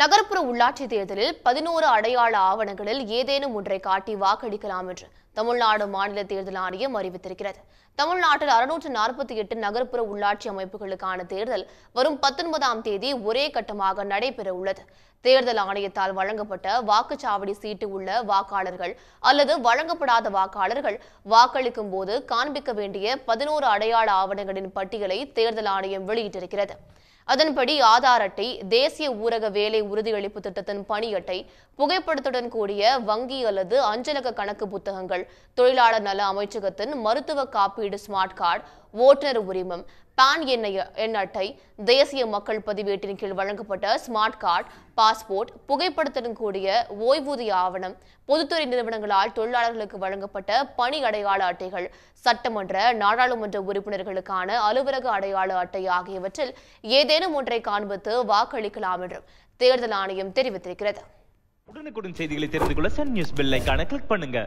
நகர்ப்புற உள்ளாட்சி தேர்தலில் பதினோரு அடையாள ஆவணங்களில் ஏதேனும் ஒன்றை காட்டி வாக்களிக்கலாம் என்று தமிழ்நாடு மாநில தேர்தல் ஆணையம் அறிவித்திருக்கிறது தமிழ்நாட்டில் அறுநூற்று நாற்பத்தி எட்டு நகர்ப்புற உள்ளாட்சி அமைப்புகளுக்கான தேர்தல் வரும் பத்தொன்பதாம் தேதி ஒரே கட்டமாக நடைபெற உள்ளது தேர்தல் ஆணையத்தால் வழங்கப்பட்ட வாக்குச்சாவடி சீட்டு உள்ள வாக்காளர்கள் அல்லது வழங்கப்படாத வாக்காளர்கள் வாக்களிக்கும் போது காண்பிக்க வேண்டிய பதினோரு அடையாள ஆவணங்களின் பட்டியலை தேர்தல் ஆணையம் வெளியிட்டிருக்கிறது அதன்படி ஆதார் அட்டை தேசிய ஊரக வேலை உறுதியளிப்பு திட்டத்தின் பணி அட்டை புகைப்படத்துடன் கூடிய வங்கி அல்லது அஞ்சலக கணக்கு புத்தகங்கள் தொழிலாளர் நல அமைச்சகத்தின் மருத்துவ காப்பீடு ஸ்மார்ட் கார்டு ஓட்டுநர் உரிமம் பான் எண்ணெய் எண் அட்டை தேசிய மக்கள் பதிவேட்டின் கீழ் வழங்கப்பட்ட ஸ்மார்ட் கார்டு பாஸ்போர்ட் புகைப்படத்துடன் கூடிய ஓய்வூதிய ஆவணம் பொதுத்துறை நிறுவனங்களால் தொழிலாளர்களுக்கு வழங்கப்பட்ட பணி அடையாள அட்டைகள் சட்டமன்ற நாடாளுமன்ற உறுப்பினர்களுக்கான அலுவலக அடையாள அட்டை ஆகியவற்றில் ஏதேனும் ஏதேனும் ஒன்றை காண்பித்து வாக்களிக்கலாம் என்றும் தேர்தல் ஆணையம் தெரிவித்திருக்கிறது உடனுக்குடன் செய்திகளை தெரிந்து கொள்ள Sun News bell icon click பண்ணுங்க